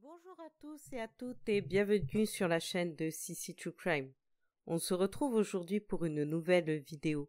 Bonjour à tous et à toutes et bienvenue sur la chaîne de cc True Crime. On se retrouve aujourd'hui pour une nouvelle vidéo.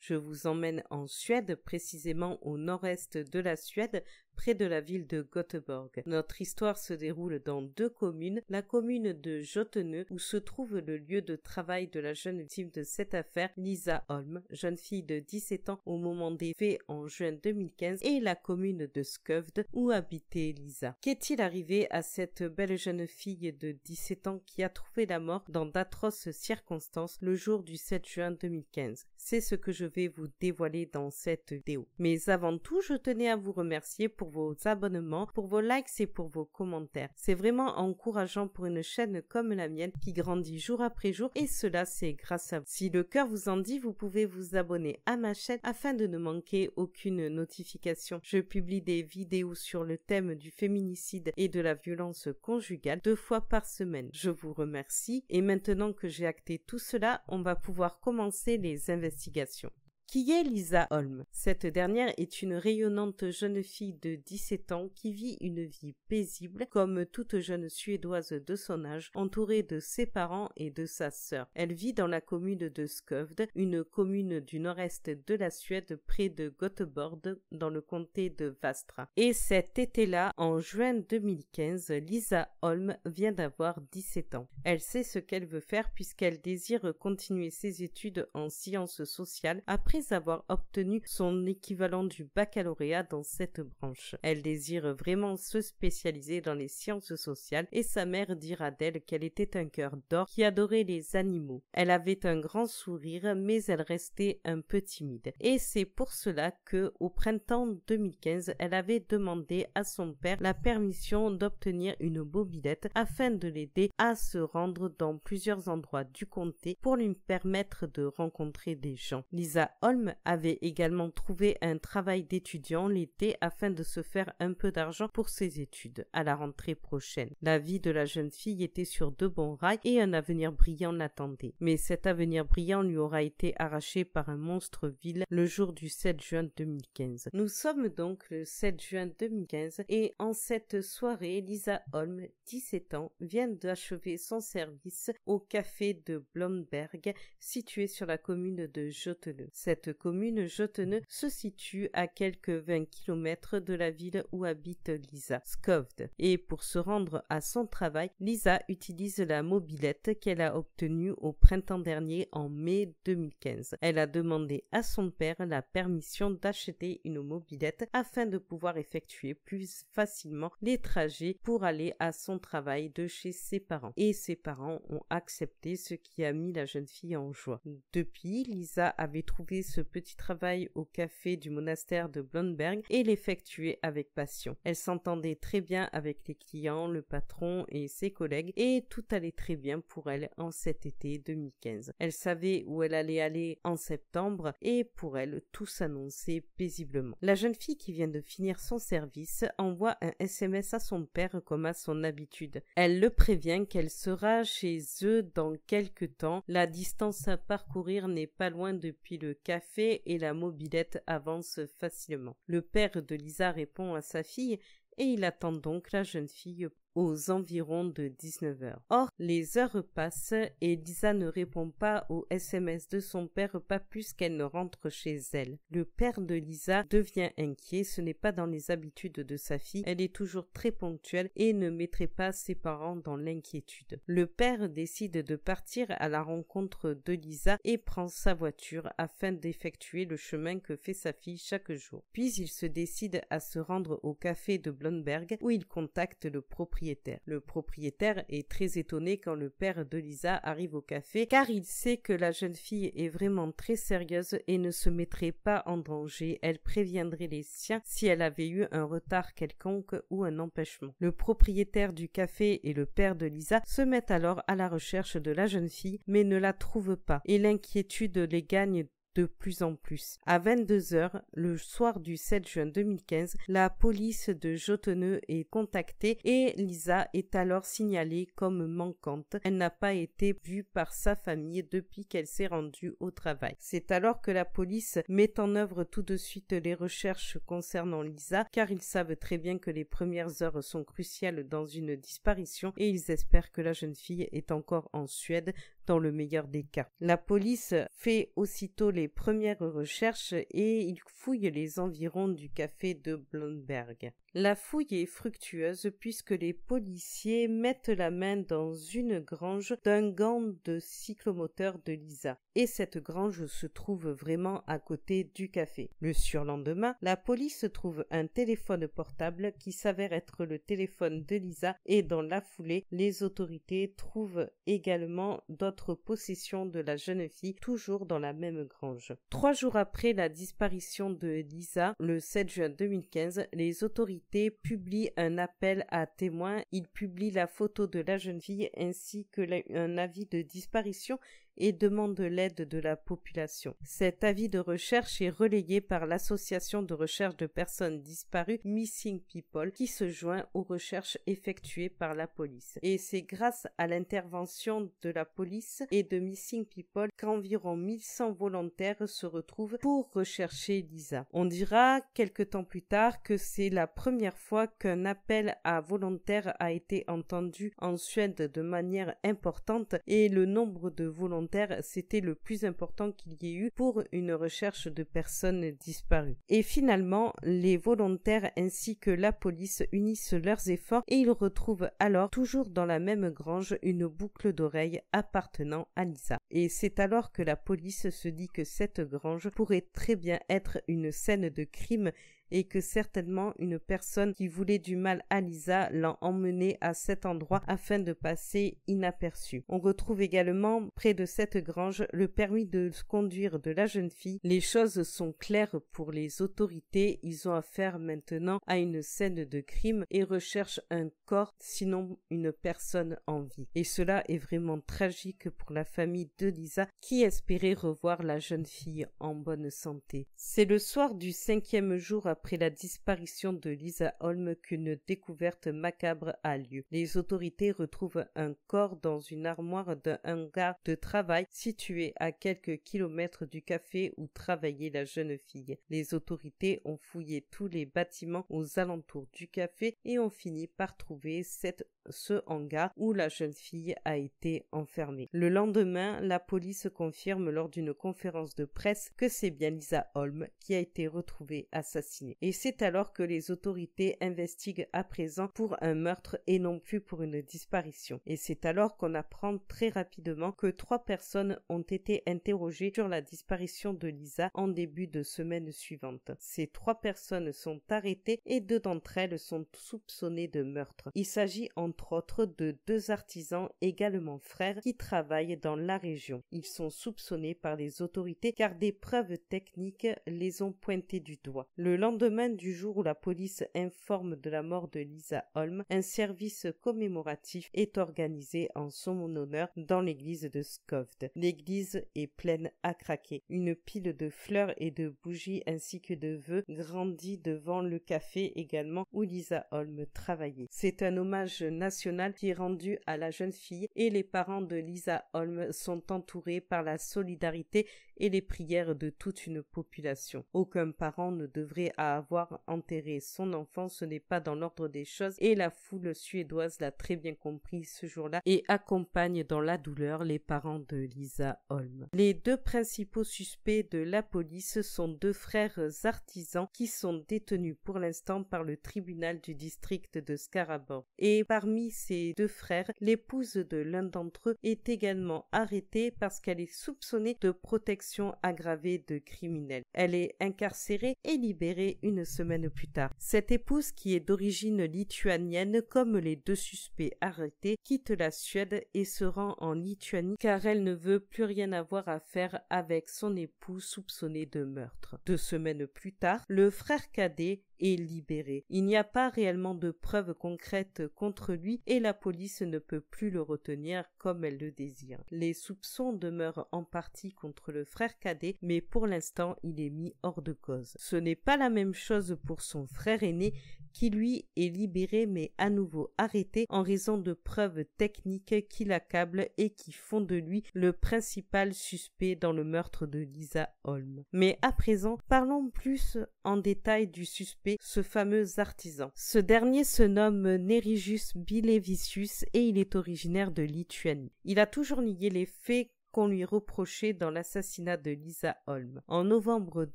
Je vous emmène en Suède, précisément au nord-est de la Suède, près de la ville de Göteborg. Notre histoire se déroule dans deux communes, la commune de Joteneux où se trouve le lieu de travail de la jeune victime de cette affaire, Lisa Holm, jeune fille de 17 ans au moment des faits en juin 2015, et la commune de Skövde où habitait Lisa. Qu'est-il arrivé à cette belle jeune fille de 17 ans qui a trouvé la mort dans d'atroces circonstances le jour du 7 juin 2015 C'est ce que je vais vous dévoiler dans cette vidéo. Mais avant tout, je tenais à vous remercier pour vos abonnements, pour vos likes et pour vos commentaires. C'est vraiment encourageant pour une chaîne comme la mienne qui grandit jour après jour et cela c'est grâce à vous. Si le cœur vous en dit, vous pouvez vous abonner à ma chaîne afin de ne manquer aucune notification. Je publie des vidéos sur le thème du féminicide et de la violence conjugale deux fois par semaine. Je vous remercie et maintenant que j'ai acté tout cela, on va pouvoir commencer les investigations. Qui est Lisa Holm Cette dernière est une rayonnante jeune fille de 17 ans qui vit une vie paisible comme toute jeune suédoise de son âge, entourée de ses parents et de sa sœur. Elle vit dans la commune de Skövde, une commune du nord-est de la Suède près de Göteborg dans le comté de Vastra. Et cet été-là, en juin 2015, Lisa Holm vient d'avoir 17 ans. Elle sait ce qu'elle veut faire puisqu'elle désire continuer ses études en sciences sociales après avoir obtenu son équivalent du baccalauréat dans cette branche. Elle désire vraiment se spécialiser dans les sciences sociales et sa mère dira d'elle qu'elle était un cœur d'or qui adorait les animaux. Elle avait un grand sourire mais elle restait un peu timide. Et c'est pour cela que, au printemps 2015, elle avait demandé à son père la permission d'obtenir une bobillette afin de l'aider à se rendre dans plusieurs endroits du comté pour lui permettre de rencontrer des gens. Lisa Holm avait également trouvé un travail d'étudiant l'été afin de se faire un peu d'argent pour ses études à la rentrée prochaine. La vie de la jeune fille était sur de bons rails et un avenir brillant l'attendait. Mais cet avenir brillant lui aura été arraché par un monstre vil le jour du 7 juin 2015. Nous sommes donc le 7 juin 2015 et en cette soirée, Lisa Holm, 17 ans, vient d'achever son service au café de Blomberg situé sur la commune de Joteleux cette commune Joteneux se situe à quelques 20 km de la ville où habite Lisa, Skovd. Et pour se rendre à son travail, Lisa utilise la mobilette qu'elle a obtenue au printemps dernier en mai 2015. Elle a demandé à son père la permission d'acheter une mobilette afin de pouvoir effectuer plus facilement les trajets pour aller à son travail de chez ses parents. Et ses parents ont accepté ce qui a mis la jeune fille en joie. Depuis, Lisa avait trouvé ce petit travail au café du monastère de Blomberg et l'effectuait avec passion. Elle s'entendait très bien avec les clients, le patron et ses collègues et tout allait très bien pour elle en cet été 2015. Elle savait où elle allait aller en septembre et pour elle tout s'annonçait paisiblement. La jeune fille qui vient de finir son service envoie un SMS à son père comme à son habitude. Elle le prévient qu'elle sera chez eux dans quelques temps. La distance à parcourir n'est pas loin depuis le café et la mobilette avance facilement. Le père de Lisa répond à sa fille et il attend donc la jeune fille aux environs de 19h. Or, les heures passent et Lisa ne répond pas aux SMS de son père pas plus qu'elle ne rentre chez elle. Le père de Lisa devient inquiet, ce n'est pas dans les habitudes de sa fille, elle est toujours très ponctuelle et ne mettrait pas ses parents dans l'inquiétude. Le père décide de partir à la rencontre de Lisa et prend sa voiture afin d'effectuer le chemin que fait sa fille chaque jour. Puis il se décide à se rendre au café de Blomberg où il contacte le propriétaire le propriétaire est très étonné quand le père de Lisa arrive au café car il sait que la jeune fille est vraiment très sérieuse et ne se mettrait pas en danger. Elle préviendrait les siens si elle avait eu un retard quelconque ou un empêchement. Le propriétaire du café et le père de Lisa se mettent alors à la recherche de la jeune fille mais ne la trouvent pas et l'inquiétude les gagne de plus en plus. À 22h, le soir du 7 juin 2015, la police de Joteneux est contactée et Lisa est alors signalée comme manquante. Elle n'a pas été vue par sa famille depuis qu'elle s'est rendue au travail. C'est alors que la police met en œuvre tout de suite les recherches concernant Lisa car ils savent très bien que les premières heures sont cruciales dans une disparition et ils espèrent que la jeune fille est encore en Suède dans le meilleur des cas. La police fait aussitôt les premières recherches et il fouille les environs du café de Blomberg. La fouille est fructueuse puisque les policiers mettent la main dans une grange d'un gant de cyclomoteur de Lisa. Et cette grange se trouve vraiment à côté du café. Le surlendemain, la police trouve un téléphone portable qui s'avère être le téléphone de Lisa et dans la foulée, les autorités trouvent également d'autres possession de la jeune fille, toujours dans la même grange. Trois jours après la disparition de Lisa, le 7 juin 2015, les autorités publient un appel à témoins. Ils publient la photo de la jeune fille ainsi que un avis de disparition et demande l'aide de la population. Cet avis de recherche est relayé par l'association de recherche de personnes disparues Missing People qui se joint aux recherches effectuées par la police. Et c'est grâce à l'intervention de la police et de Missing People qu'environ 1100 volontaires se retrouvent pour rechercher Lisa. On dira quelque temps plus tard que c'est la première fois qu'un appel à volontaires a été entendu en Suède de manière importante et le nombre de volontaires c'était le plus important qu'il y ait eu pour une recherche de personnes disparues. Et finalement, les volontaires ainsi que la police unissent leurs efforts et ils retrouvent alors toujours dans la même grange une boucle d'oreille appartenant à Lisa. Et c'est alors que la police se dit que cette grange pourrait très bien être une scène de crime et que certainement une personne qui voulait du mal à Lisa l'a emmenée à cet endroit afin de passer inaperçu. On retrouve également près de cette grange le permis de conduire de la jeune fille. Les choses sont claires pour les autorités, ils ont affaire maintenant à une scène de crime et recherchent un corps, sinon une personne en vie. Et cela est vraiment tragique pour la famille de Lisa qui espérait revoir la jeune fille en bonne santé. C'est le soir du cinquième jour après la disparition de Lisa Holm qu'une découverte macabre a lieu. Les autorités retrouvent un corps dans une armoire d'un hangar de travail situé à quelques kilomètres du café où travaillait la jeune fille. Les autorités ont fouillé tous les bâtiments aux alentours du café et ont fini par trouver cette ce hangar où la jeune fille a été enfermée. Le lendemain, la police confirme lors d'une conférence de presse que c'est bien Lisa Holm qui a été retrouvée assassinée. Et c'est alors que les autorités investiguent à présent pour un meurtre et non plus pour une disparition. Et c'est alors qu'on apprend très rapidement que trois personnes ont été interrogées sur la disparition de Lisa en début de semaine suivante. Ces trois personnes sont arrêtées et deux d'entre elles sont soupçonnées de meurtre. Il s'agit en entre de deux artisans également frères qui travaillent dans la région. Ils sont soupçonnés par les autorités car des preuves techniques les ont pointés du doigt. Le lendemain du jour où la police informe de la mort de Lisa Holm, un service commémoratif est organisé en son honneur dans l'église de Skovd. L'église est pleine à craquer. Une pile de fleurs et de bougies ainsi que de vœux grandit devant le café également où Lisa Holm travaillait. C'est un hommage nationale qui est rendu à la jeune fille et les parents de Lisa Holm sont entourés par la solidarité et les prières de toute une population. Aucun parent ne devrait avoir enterré son enfant, ce n'est pas dans l'ordre des choses et la foule suédoise l'a très bien compris ce jour-là et accompagne dans la douleur les parents de Lisa Holm. Les deux principaux suspects de la police sont deux frères artisans qui sont détenus pour l'instant par le tribunal du district de Skaraborg. Et parmi ces deux frères, l'épouse de l'un d'entre eux est également arrêtée parce qu'elle est soupçonnée de protection aggravée de criminel. Elle est incarcérée et libérée une semaine plus tard. Cette épouse qui est d'origine lituanienne comme les deux suspects arrêtés quitte la Suède et se rend en Lituanie car elle ne veut plus rien avoir à faire avec son époux soupçonné de meurtre. Deux semaines plus tard, le frère cadet est libéré. Il n'y a pas réellement de preuves concrètes contre lui et la police ne peut plus le retenir comme elle le désire. Les soupçons demeurent en partie contre le frère cadet, mais pour l'instant il est mis hors de cause. Ce n'est pas la même chose pour son frère aîné qui lui est libéré mais à nouveau arrêté en raison de preuves techniques qui l'accablent et qui font de lui le principal suspect dans le meurtre de Lisa Holm. Mais à présent, parlons plus en détail du suspect ce fameux artisan. Ce dernier se nomme Nerigius Bilevicius et il est originaire de Lituanie. Il a toujours nié les faits qu'on lui reprochait dans l'assassinat de Lisa Holm. En novembre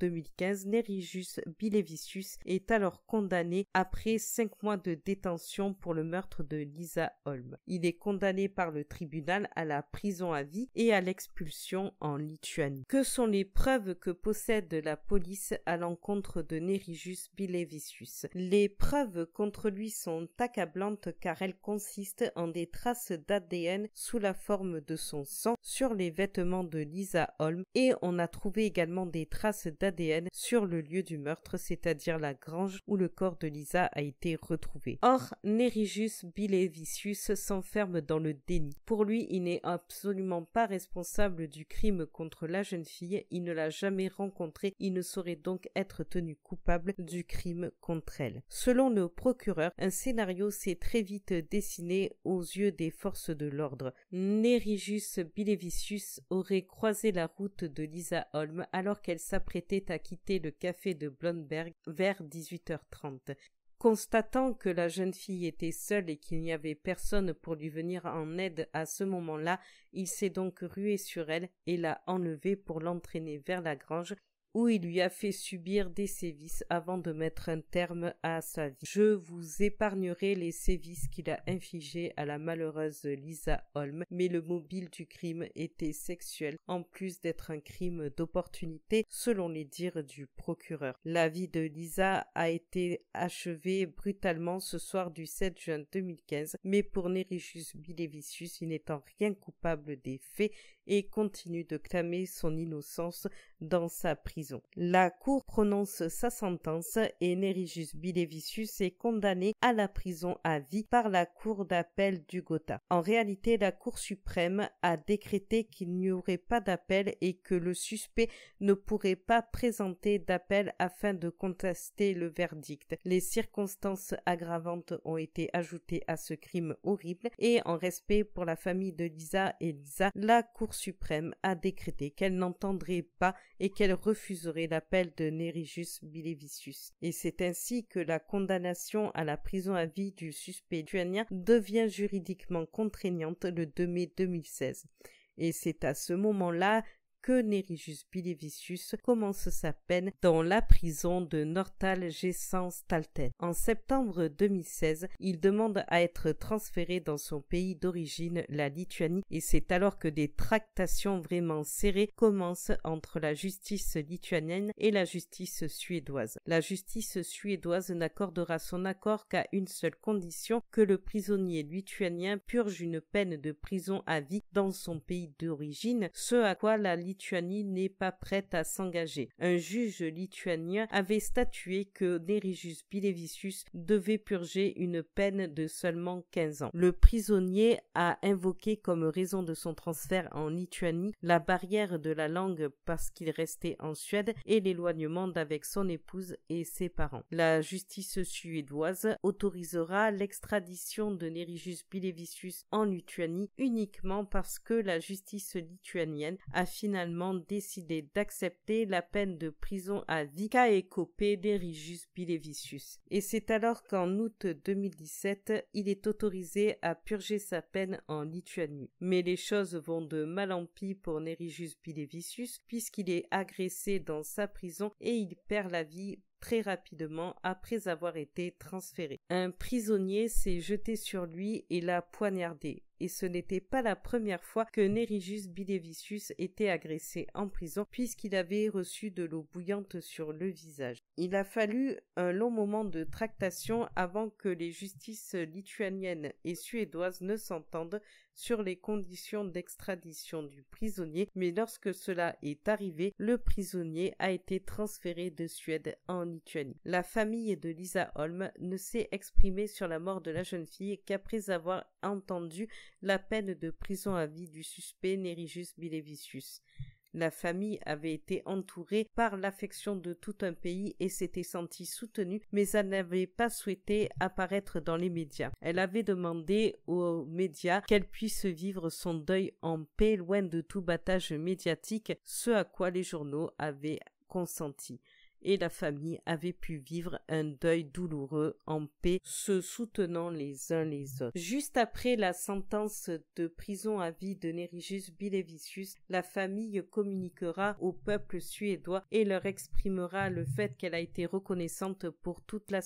2015, Nerijus Bilevicius est alors condamné après cinq mois de détention pour le meurtre de Lisa Holm. Il est condamné par le tribunal à la prison à vie et à l'expulsion en Lituanie. Que sont les preuves que possède la police à l'encontre de Nerijus Bilevicius Les preuves contre lui sont accablantes car elles consistent en des traces d'ADN sous la forme de son sang sur les vêtements de Lisa Holm et on a trouvé également des traces d'ADN sur le lieu du meurtre, c'est-à-dire la grange où le corps de Lisa a été retrouvé. Or, Nerigius Bilevicius s'enferme dans le déni. Pour lui, il n'est absolument pas responsable du crime contre la jeune fille, il ne l'a jamais rencontrée, il ne saurait donc être tenu coupable du crime contre elle. Selon le procureur, un scénario s'est très vite dessiné aux yeux des forces de l'ordre. Nerijus Bilevicius aurait croisé la route de Lisa Holm alors qu'elle s'apprêtait à quitter le café de Blomberg vers 18h30. Constatant que la jeune fille était seule et qu'il n'y avait personne pour lui venir en aide à ce moment-là, il s'est donc rué sur elle et l'a enlevée pour l'entraîner vers la grange où il lui a fait subir des sévices avant de mettre un terme à sa vie. Je vous épargnerai les sévices qu'il a infligés à la malheureuse Lisa Holm, mais le mobile du crime était sexuel, en plus d'être un crime d'opportunité, selon les dires du procureur. La vie de Lisa a été achevée brutalement ce soir du 7 juin 2015, mais pour Nerichus Bilevicius, il n'étant rien coupable des faits, et continue de clamer son innocence dans sa prison. La cour prononce sa sentence et Nerigius Bilevicius est condamné à la prison à vie par la cour d'appel du Gotha. En réalité, la cour suprême a décrété qu'il n'y aurait pas d'appel et que le suspect ne pourrait pas présenter d'appel afin de contester le verdict. Les circonstances aggravantes ont été ajoutées à ce crime horrible et en respect pour la famille de Lisa et Lisa, la cour suprême a décrété qu'elle n'entendrait pas et qu'elle refuserait l'appel de Nerijus Bilevicius. Et c'est ainsi que la condamnation à la prison à vie du suspect lituanien devient juridiquement contraignante le 2 mai 2016. Et c'est à ce moment-là que Nerijus Bilivicius commence sa peine dans la prison de Nortal En septembre 2016, il demande à être transféré dans son pays d'origine, la Lituanie, et c'est alors que des tractations vraiment serrées commencent entre la justice lituanienne et la justice suédoise. La justice suédoise n'accordera son accord qu'à une seule condition, que le prisonnier lituanien purge une peine de prison à vie dans son pays d'origine, ce à quoi la Lituanie n'est pas prête à s'engager. Un juge lituanien avait statué que Nerijus Bilevicius devait purger une peine de seulement 15 ans. Le prisonnier a invoqué comme raison de son transfert en Lituanie la barrière de la langue parce qu'il restait en Suède et l'éloignement d'avec son épouse et ses parents. La justice suédoise autorisera l'extradition de Nerijus Bilevicius en Lituanie uniquement parce que la justice lituanienne a finalement décider décidé d'accepter la peine de prison à vie et écopé Derigius Bilevicius. Et c'est alors qu'en août 2017, il est autorisé à purger sa peine en Lituanie. Mais les choses vont de mal en pis pour Nerigius Bilevicius puisqu'il est agressé dans sa prison et il perd la vie très rapidement après avoir été transféré. Un prisonnier s'est jeté sur lui et l'a poignardé, et ce n'était pas la première fois que Nerigius Bidevicius était agressé en prison puisqu'il avait reçu de l'eau bouillante sur le visage. Il a fallu un long moment de tractation avant que les justices lituaniennes et suédoises ne s'entendent sur les conditions d'extradition du prisonnier, mais lorsque cela est arrivé, le prisonnier a été transféré de Suède en Lituanie. La famille de Lisa Holm ne s'est exprimée sur la mort de la jeune fille qu'après avoir entendu la peine de prison à vie du suspect Bilevicius. La famille avait été entourée par l'affection de tout un pays et s'était sentie soutenue, mais elle n'avait pas souhaité apparaître dans les médias. Elle avait demandé aux médias qu'elle puisse vivre son deuil en paix, loin de tout battage médiatique, ce à quoi les journaux avaient consenti et la famille avait pu vivre un deuil douloureux en paix, se soutenant les uns les autres. Juste après la sentence de prison à vie de Nerigius Bilevicius, la famille communiquera au peuple suédois et leur exprimera le fait qu'elle a été reconnaissante pour toute la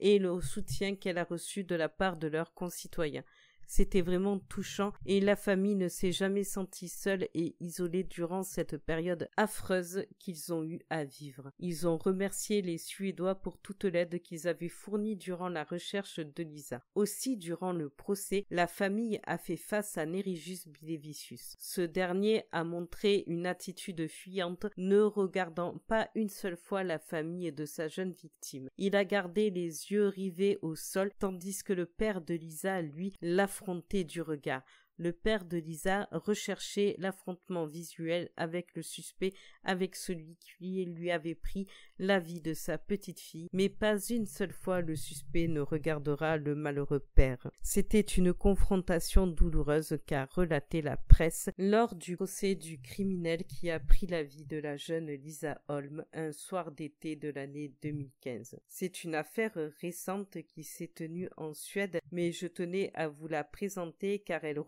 et le soutien qu'elle a reçu de la part de leurs concitoyens. C'était vraiment touchant et la famille ne s'est jamais sentie seule et isolée durant cette période affreuse qu'ils ont eu à vivre. Ils ont remercié les Suédois pour toute l'aide qu'ils avaient fournie durant la recherche de Lisa. Aussi, durant le procès, la famille a fait face à Nerijus Bilevicius. Ce dernier a montré une attitude fuyante, ne regardant pas une seule fois la famille de sa jeune victime. Il a gardé les yeux rivés au sol, tandis que le père de Lisa, lui, l'a affronter du regard, le père de Lisa recherchait l'affrontement visuel avec le suspect, avec celui qui lui avait pris la vie de sa petite fille, mais pas une seule fois le suspect ne regardera le malheureux père. C'était une confrontation douloureuse qu'a relatée la presse lors du procès du criminel qui a pris la vie de la jeune Lisa Holm un soir d'été de l'année 2015. C'est une affaire récente qui s'est tenue en Suède, mais je tenais à vous la présenter car elle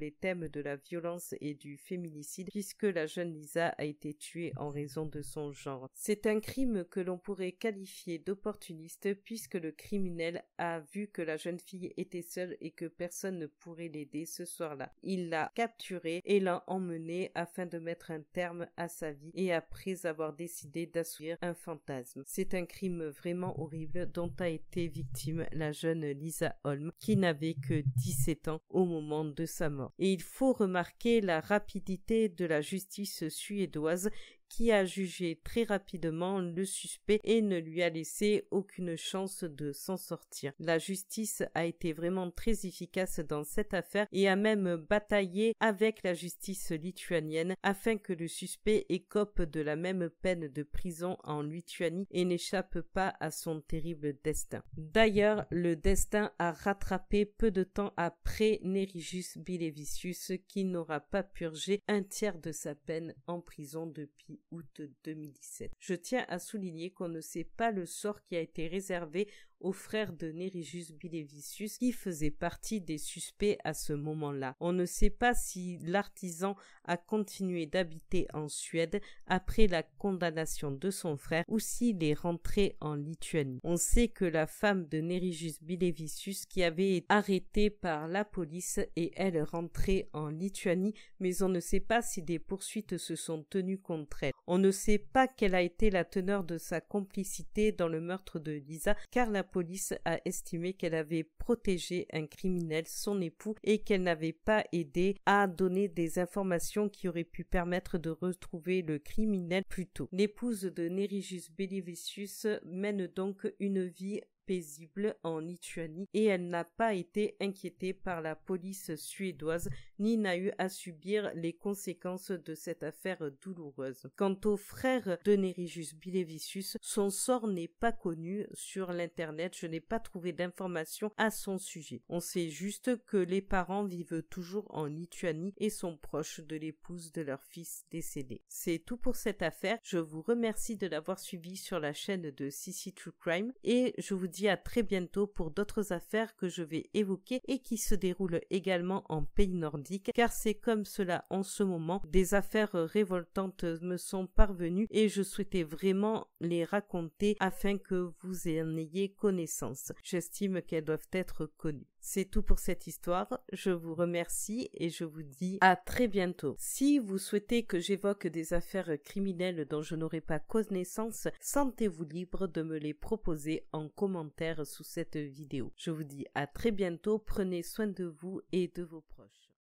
les thèmes de la violence et du féminicide puisque la jeune Lisa a été tuée en raison de son genre. C'est un crime que l'on pourrait qualifier d'opportuniste puisque le criminel a vu que la jeune fille était seule et que personne ne pourrait l'aider ce soir-là. Il l'a capturée et l'a emmenée afin de mettre un terme à sa vie et après avoir décidé d'assouvir un fantasme. C'est un crime vraiment horrible dont a été victime la jeune Lisa Holm qui n'avait que 17 ans au moment de sa et il faut remarquer la rapidité de la justice suédoise qui a jugé très rapidement le suspect et ne lui a laissé aucune chance de s'en sortir. La justice a été vraiment très efficace dans cette affaire et a même bataillé avec la justice lituanienne afin que le suspect écope de la même peine de prison en Lituanie et n'échappe pas à son terrible destin. D'ailleurs, le destin a rattrapé peu de temps après Nerigius Bilevicius qui n'aura pas purgé un tiers de sa peine en prison depuis août 2017. Je tiens à souligner qu'on ne sait pas le sort qui a été réservé au frère de Nerijus Bilevicius qui faisait partie des suspects à ce moment-là. On ne sait pas si l'artisan a continué d'habiter en Suède après la condamnation de son frère ou s'il est rentré en Lituanie. On sait que la femme de Nerijus Bilevicius qui avait été arrêtée par la police et elle rentrée en Lituanie mais on ne sait pas si des poursuites se sont tenues contre elle. On ne sait pas quelle a été la teneur de sa complicité dans le meurtre de Lisa car la police a estimé qu'elle avait protégé un criminel, son époux, et qu'elle n'avait pas aidé à donner des informations qui auraient pu permettre de retrouver le criminel plus tôt. L'épouse de Nerigius Bellivicius mène donc une vie paisible en Lituanie et elle n'a pas été inquiétée par la police suédoise ni n'a eu à subir les conséquences de cette affaire douloureuse. Quant au frère de Nerijus Bilevicius, son sort n'est pas connu sur l'internet, je n'ai pas trouvé d'informations à son sujet. On sait juste que les parents vivent toujours en Lituanie et sont proches de l'épouse de leur fils décédé. C'est tout pour cette affaire, je vous remercie de l'avoir suivi sur la chaîne de CC True Crime et je vous dis à très bientôt pour d'autres affaires que je vais évoquer et qui se déroulent également en pays nordique, car c'est comme cela en ce moment. Des affaires révoltantes me sont parvenues et je souhaitais vraiment les raconter afin que vous en ayez connaissance. J'estime qu'elles doivent être connues. C'est tout pour cette histoire. Je vous remercie et je vous dis à très bientôt. Si vous souhaitez que j'évoque des affaires criminelles dont je n'aurai pas connaissance, sentez-vous libre de me les proposer en commentaire sous cette vidéo. Je vous dis à très bientôt. Prenez soin de vous et de vos proches.